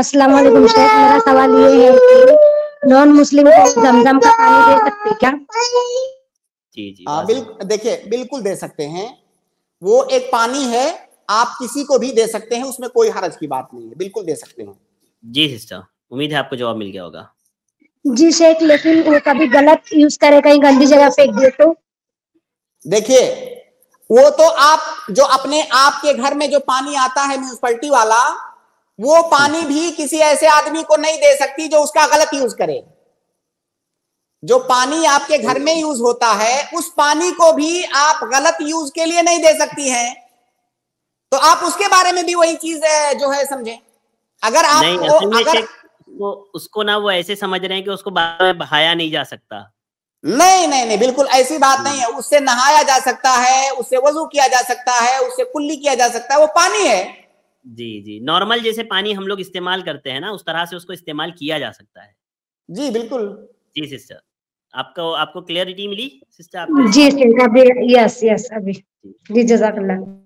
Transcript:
अस्सलाम वालेकुम शेख मेरा सवाल ये है कि नॉन मुस्लिम को जमजम का पानी दे सकते क्या जी जी आ, हाँ, बिल, देखिए बिल्कुल दे सकते हैं वो एक पानी है आप किसी को भी दे सकते हैं उसमें कोई हरज की बात नहीं है बिल्कुल दे सकते हैं जी सिस्टर उम्मीद है आपको जवाब मिल गया होगा जी शेख लेकिन वो कभी गलत यूज करे कहीं गंदी जगह फेंक दे तो देखिए वो तो आप जो अपने आपके घर में जो पानी आता है म्यूनसिपलिटी वाला वो पानी भी किसी ऐसे आदमी को नहीं दे सकती जो उसका गलत यूज करे जो पानी आपके घर में यूज होता है उस पानी को भी आप गलत यूज के लिए नहीं दे सकती हैं तो आप उसके बारे में भी वही चीज जो है समझे अगर आप वो, अगर वो उसको ना वो ऐसे समझ रहे हैं कि उसको बहाया नहीं जा सकता नहीं नहीं नहीं बिल्कुल ऐसी बात हम्म। नहीं है उससे नहाया जा सकता है उससे वजू किया जा सकता है उससे कुल्ली किया जा सकता है वो पानी है जी जी नॉर्मल जैसे पानी हम लोग इस्तेमाल करते हैं ना उस तरह से उसको इस्तेमाल किया जा सकता है जी बिल्कुल जी सिस्टर आपको आपको क्लियरिटी मिली सिस्टर आपको जी यस यस अभी जी जजाकल्ला